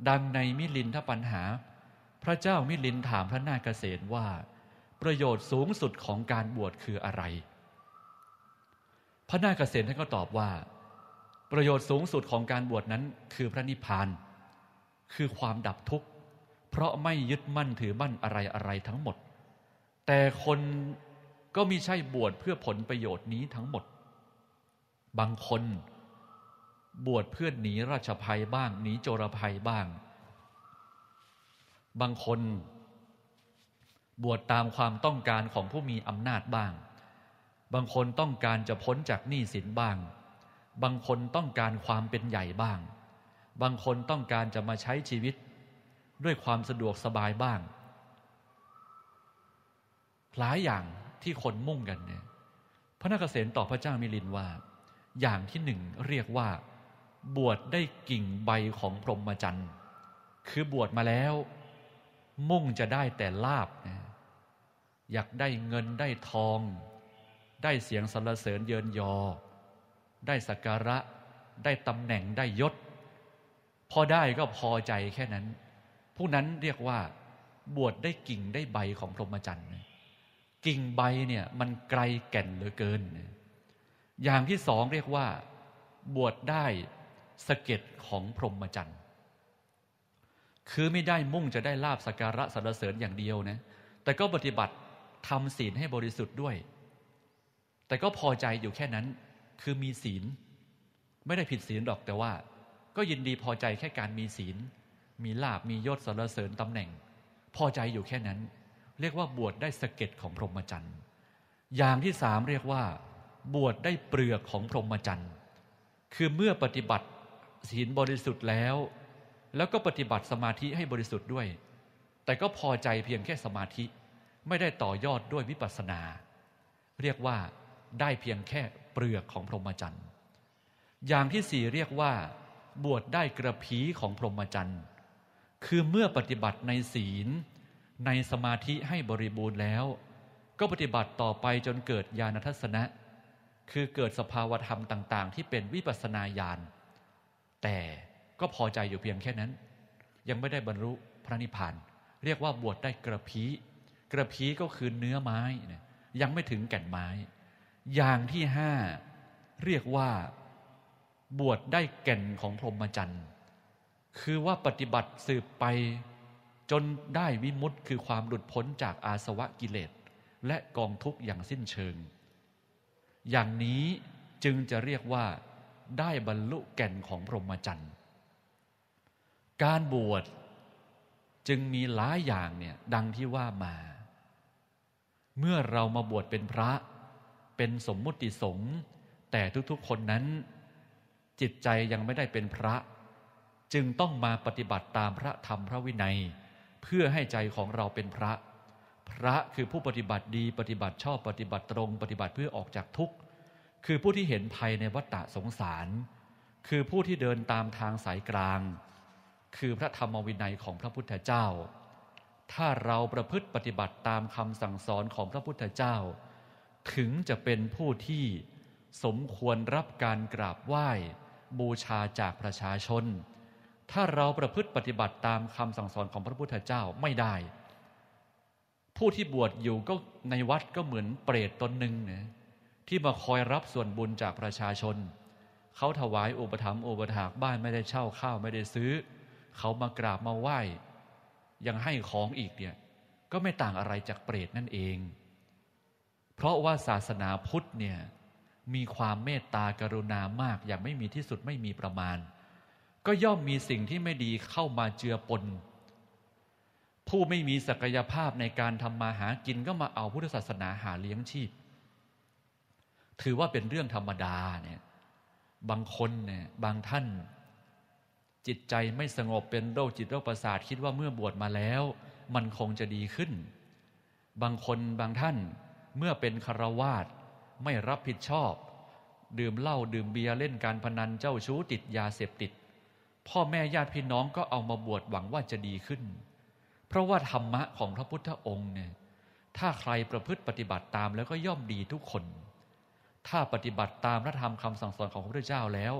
ดังในมิลินทปัญหาพระเจ้ามิลินถามพระนาคเษนว่า ประโยชน์สูงสุดของการบวชคืออะไร พระนาคเษนท่านก็ตอบว่า ประโยชน์สูงสุดของการบวชนั้นคือพระนิพพานคือความดับทุกข์ เพราะไม่ยึดมั่นถือมั่นอะไรอะไรทั้งหมด แต่คนก็มีใช่บวชเพื่อผลประโยชน์นี้ทั้งหมดบางคนบวชเพื่อหนีราชภัยบ้างหนีโจรภัยบ้าง บางคนบวชตามความต้องการของผู้มีอำนาจบ้าง บางคนต้องการจะพ้นจากหนี้สินบ้าง บางคนต้องการความเป็นใหญ่บ้าง บางคนต้องการจะมาใช้ชีวิตด้วยความสะดวกสบายบ้าง หลายอย่างที่คนมุ่งกันเนี่ย พระนักเกษตรตอบพระเจ้ามิลินว่าอย่างที่หนึ่งเรียกว่า บวชได้กิ่งใบของพรหมจรรย์คือบวชมาแล้ว มุ่งจะได้แต่ลาบนะอยากได้เงินได้ทอง ได้เสียงสรรเสริญเยินยอ ได้สักการะ ได้ตำแหน่งได้ยศ พอได้ก็พอใจแค่นั้นผู้นั้นเรียกว่า บวชได้กิ่งได้ใบของพรหมจรรย์กิ่งใบเนี่ยมันไกลแก่นเหลือเกินเอย่างที่สองเรียกว่า บวชได้สเก็ดของพรหมจรรย์คือไม่ได้มุ่งจะได้ลาบสการะ สรรเสริญอย่างเดียวนะ แต่ก็ปฏิบัติทำศีลให้บริสุทธิ์ด้วย แต่ก็พอใจอยู่แค่นั้น คือมีศีล ไม่ได้ผิดศีลหรอกแต่ว่า ก็ยินดีพอใจแค่การมีศีล มีลาบมียศสรรเสริญตำแหน่ง พอใจอยู่แค่นั้น เรียกว่าบวชได้สเก็ดของพรหมจรรย์อย่างที่สามเรียกว่าบวชได้เปลือกของพรหมจรรย์ คือเมื่อปฏิบัติศีลบริสุทธิ์แล้ว แล้วก็ปฏิบัติสมาธิให้บริสุทธิ์ด้วย แต่ก็พอใจเพียงแค่สมาธิ ไม่ได้ต่อยอดด้วยวิปัสสนา เรียกว่าได้เพียงแค่เปลือกของพรหมจรรย์ อย่างที่สี่เรียกว่า บวชได้กระพีของพรหมจรรย์ คือเมื่อปฏิบัติในศีลในสมาธิให้บริบูรณ์แล้ว ก็ปฏิบัติต่อไปจนเกิดญาณทัศนะคือเกิดสภาวธรรมต่าง ๆ ที่เป็นวิปัสนาญาณแต่ก็พอใจอยู่เพียงแค่นั้น ยังไม่ได้บรรลุพระนิพพานเรียกว่าบวชได้กระพีกระพีก็คือเนื้อไม้ ยังไม่ถึงแก่นไม้ อย่างที่ห้าเรียกว่าบวชได้แก่นของพรหมจรรย์ คือว่าปฏิบัติสืบไปจนได้วิมุตต์คือความหลุดพ้นจากอาสวะกิเลสและกองทุกข์อย่างสิ้นเชิงอย่างนี้จึงจะเรียกว่าได้บรรลุแก่นของพรหมจรรย์ การบวชจึงมีหลายอย่างเนี่ย ดังที่ว่ามา เมื่อเรามาบวชเป็นพระ เป็นสมมุติสงฆ์แต่ทุกๆคนนั้น จิตใจยังไม่ได้เป็นพระ จึงต้องมาปฏิบัติตามพระธรรมพระวินัย เพื่อให้ใจของเราเป็นพระพระคือผู้ปฏิบัติดีปฏิบัติชอบปฏิบัติตรงปฏิบัติเพื่อออกจากทุกข์คือผู้ที่เห็นภัยในวัฏฏะสงสาร คือผู้ที่เดินตามทางสายกลาง คือพระธรรมวินัยของพระพุทธเจ้า ถ้าเราประพฤติปฏิบัติตามคำสั่งสอนของพระพุทธเจ้า ถึงจะเป็นผู้ที่สมควรรับการกราบไหว้บูชาจากประชาชน ถ้าเราประพฤติปฏิบัติตามคำสั่งสอนของพระพุทธเจ้าไม่ได้ผู้ที่บวชอยู่ก็ในวัดก็เหมือนเปรตตนหนึ่งนะที่มาคอยรับส่วนบุญจากประชาชนเขาถวายอุปถัมภ์อุปถากบ้านไม่ได้เช่าข้าวไม่ได้ซื้อเขามากราบมาไหว้ ยังให้ของอีกเนี่ยก็ไม่ต่างอะไรจากเปรตนั่นเอง เพราะว่าศาสนาพุทธเนี่ยมีความเมตตากรุณามากอย่างไม่มีที่สุดไม่มีประมาณ ก็ย่อมมีสิ่งที่ไม่ดีเข้ามาเจือปนผู้ไม่มีศักยภาพในการทำมาหากินก็มาเอาพุทธศาสนาหาเลี้ยงชีพ ถือว่าเป็นเรื่องธรรมดาเนี่ยบางคนเนี่ยบางท่าน จิตใจไม่สงบเป็นโรคจิตโรคประสาทคิดว่าเมื่อบวชมาแล้วมันคงจะดีขึ้น บางคนบางท่านเมื่อเป็นคารวาสไม่รับผิดชอบ ดื่มเหล้าดื่มเบียร์เล่นการพนันเจ้าชู้ติดยาเสพติด พ่อแม่ญาติพี่น้องก็เอามาบวชหวังว่าจะดีขึ้นเพราะว่าธรรมะของพระพุทธองค์เนี่ย ถ้าใครประพฤติปฏิบัติตามแล้วก็ย่อมดีทุกคน ถ้าปฏิบัติตามพระธรรมคำสั่งสอนของพระพุทธเจ้าแล้ว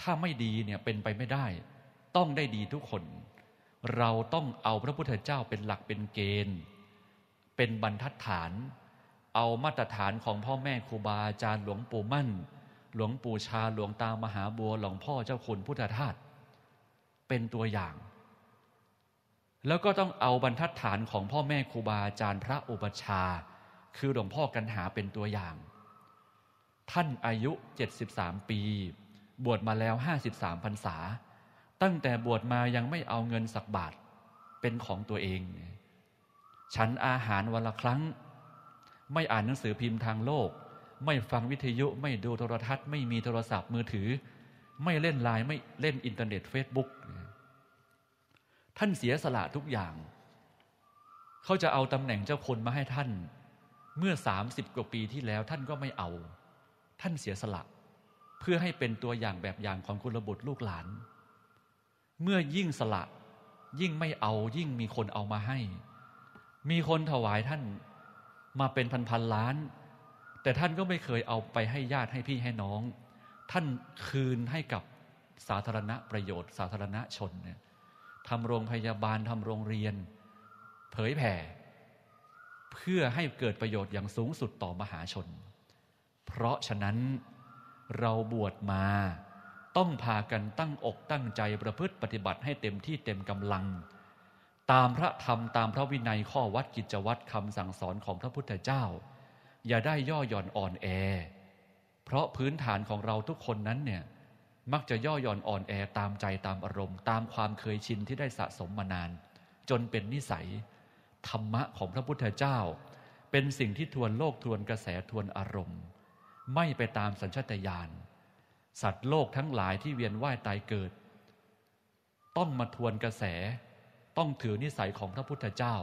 ถ้าไม่ดีเนี่ยเป็นไปไม่ได้ ต้องได้ดีทุกคน เราต้องเอาพระพุทธเจ้าเป็นหลักเป็นเกณฑ์ เป็นบรรทัดฐาน เอามาตรฐานของพ่อแม่ครูบาอาจารย์หลวงปู่มั่น หลวงปู่ชาหลวงตามหาบัวหลวงพ่อเจ้าคุณพุทธทาส เป็นตัวอย่างแล้วก็ต้องเอาบรรทัดฐานของพ่อแม่ครูบาอาจารย์พระอุปชา คือหลวงพ่อกันหาเป็นตัวอย่าง ท่านอายุ 73 ปี บวชมาแล้ว 53พรรษา ตั้งแต่บวชมายังไม่เอาเงินสักบาทเป็นของตัวเอง ฉันอาหารวันละครั้ง ไม่อ่านหนังสือพิมพ์ทางโลก ไม่ฟังวิทยุไม่ดูโทรทัศน์ไม่มีโทรศัพท์มือถือ ไม่เล่นไลน์ไม่เล่นอินเทอร์เน็ตเฟซบุ๊กเท่านเสียสละทุกอย่าง เขาจะเอาตำแหน่งเจ้าคนมาให้ท่าน เมื่อสามสิบกว่าปีที่แล้วท่านก็ไม่เอา ท่านเสียสละ เพื่อให้เป็นตัวอย่างแบบอย่างของคุณบุตรลูกหลาน เมื่อยิ่งสละยิ่งไม่เอายิ่งมีคนเอามาให้ มีคนถวายท่านมาเป็นพันๆล้าน แต่ท่านก็ไม่เคยเอาไปให้ญาติให้พี่ให้น้อง ท่านคืนให้กับสาธารณประโยชน์ สาธารณชนเนี่ยทำโรงพยาบาลทำโรงเรียน เผยแผ่ เพื่อให้เกิดประโยชน์อย่างสูงสุดต่อมหาชน เพราะฉะนั้นเราบวชมาต้องพากันตั้งอกตั้งใจประพฤติปฏิบัติให้เต็มที่เต็มกำลัง ตามพระธรรม ตามพระวินัยข้อวัดกิจวัตรคำสั่งสอนของพระพุทธเจ้า อย่าได้ย่อหย่อนอ่อนแอเพราะพื้นฐานของเราทุกคนนั้นเนี่ยมักจะย่อหย่อนอ่อนแอตามใจตามอารมณ์ ตามความเคยชินที่ได้สะสมมานาน จนเป็นนิสัย ธรรมะของพระพุทธเจ้า เป็นสิ่งที่ทวนโลกทวนกระแสทวนอารมณ์ ไม่ไปตามสัญชตาตญาณ สัตว์โลกทั้งหลายที่เวียนว่ายตายเกิด ต้องมาทวนกระแส ต้องถือนิสัยของพระพุทธเจ้า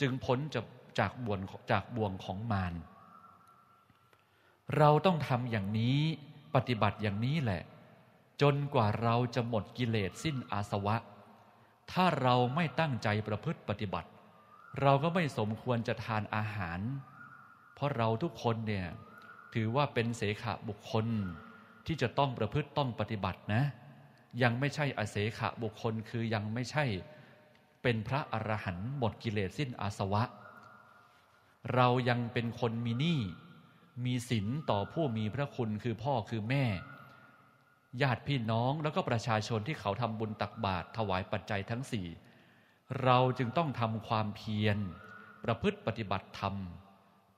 จึงพ้นจากจากบ่วงจากบ่วงของมารเราต้องทำอย่างนี้ปฏิบัติอย่างนี้แหละจนกว่าเราจะหมดกิเลสสิ้นอาสวะ ถ้าเราไม่ตั้งใจประพฤติปฏิบัติ เราก็ไม่สมควรจะทานอาหาร เพราะเราทุกคนเนี่ยถือว่าเป็นเสขะบุคคล ที่จะต้องประพฤติต้องปฏิบัตินะ ยังไม่ใช่อเสขะบุคคลคือยังไม่ใช่ เป็นพระอรหันต์หมดกิเลสสิ้นอาสวะ เรายังเป็นคนมีหนี้มีศีลต่อผู้มีพระคุณคือพ่อคือแม่ญาติพี่น้องแล้วก็ประชาชนที่เขาทำบุญตักบาตรถวายปัจจัยทั้งสี่เราจึงต้องทำความเพียร ประพฤติปฏิบัติธรรม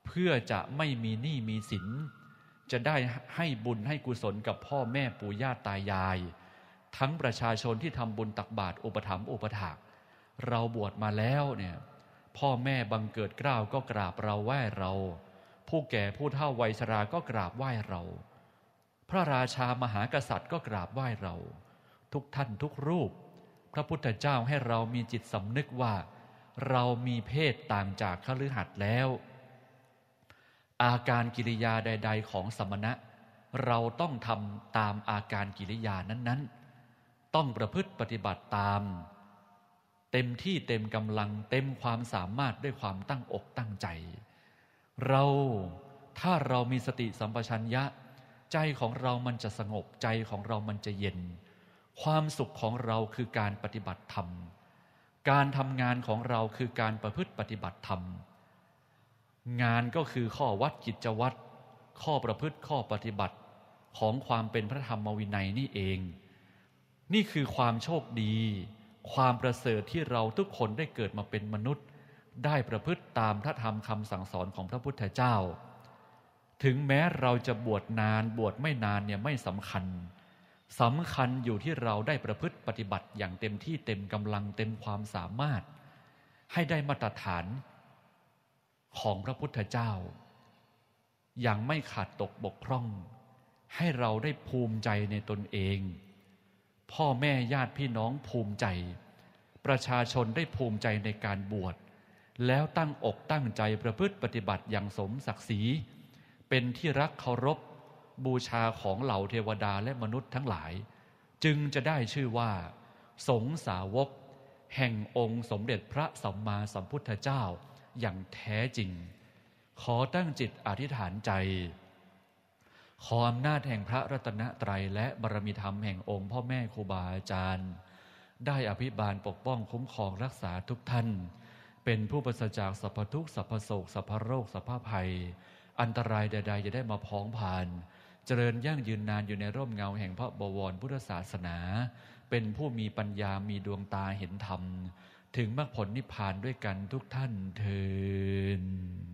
เพื่อจะไม่มีหนี้มีสินจะได้ให้บุญให้กุศลกับพ่อแม่ปู่ย่าตายาย ทั้งประชาชนที่ทำบุญตักบาตรอุปถัมภ์อุปถาก เราบวชมาแล้วเนี่ยพ่อแม่บังเกิดกล้าวก็กราบเราไหว้เรา ผู้แก่ผู้เฒ่าวัยชราก็กราบไหว้เราพระราชามหากษัตริย์ก็กราบไหว้เรา ทุกท่านทุกรูป พระพุทธเจ้าให้เรามีจิตสำนึกว่า เรามีเพศต่างจากขลือหัดแล้ว อาการกิริยาใด ๆของสมณะเราต้องทำตามอาการกิริยานั้นๆ ต้องประพฤติปฏิบัติตาม เต็มที่เต็มกำลังเต็มความสามารถด้วยความตั้งอกตั้งใจ เราถ้าเรามีสติสัมปชัญญะเใจของเรามันจะสงบ ใจของเรามันจะเย็น ความสุขของเราคือการปฏิบัติธรรม การทำงานของเราคือการประพฤติปฏิบัติธรรม งานก็คือข้อวัดกิจวัตรข้อประพฤติข้อปฏิบัติของความเป็นพระธรรมวินัยนี่เอง นี่คือความโชคดี ความประเสริฐที่เราทุกคนได้เกิดมาเป็นมนุษย์ ได้ประพฤติตามพระธรรมคำสั่งสอนของพระพุทธเจ้าถึงแม้เราจะบวชนานบวชไม่นานเนี่ยไม่สำคัญสำคัญอยู่ที่เราได้ประพฤติปฏิบัติอย่างเต็มที่เต็มกำลังเต็มความสามารถ ให้ได้มาตรฐาน ของพระพุทธเจ้า อย่างไม่ขาดตกบกพร่อง ให้เราได้ภูมิใจในตนเอง พ่อแม่ญาติพี่น้องภูมิใจ ประชาชนได้ภูมิใจในการบวชแล้วตั้งอกตั้งใจประพฤติปฏิบัติอย่างสมศักดิ์ศรีเป็นที่รักเคารพ บูชาของเหล่าเทวดาและมนุษย์ทั้งหลาย จึงจะได้ชื่อว่า สงสาวกแห่งองค์สมเด็จพระสัมมาสัมพุทธเจ้าอย่างแท้จริง ขอตั้งจิตอธิษฐานใจ ขออำนาจแห่งพระรัตนตรัยและบารมีธรรมแห่งองค์พ่อแม่ครูบาอาจารย์ ได้อภิบาลปกป้องคุ้มครองรักษาทุกท่าน เป็นผู้ประสจากสรรพทุกสรรพโศกสรรพโรคสรรพภัยอันตรายใด ๆ จะได้มาพ้องผ่าน เจริญยั่งยืนนานอยู่ในร่มเงาแห่งพระบวรพุทธศาสนา เป็นผู้มีปัญญา มีดวงตาเห็นธรรม ถึงมรรคผลนิพพานด้วยกันทุกท่านเทอ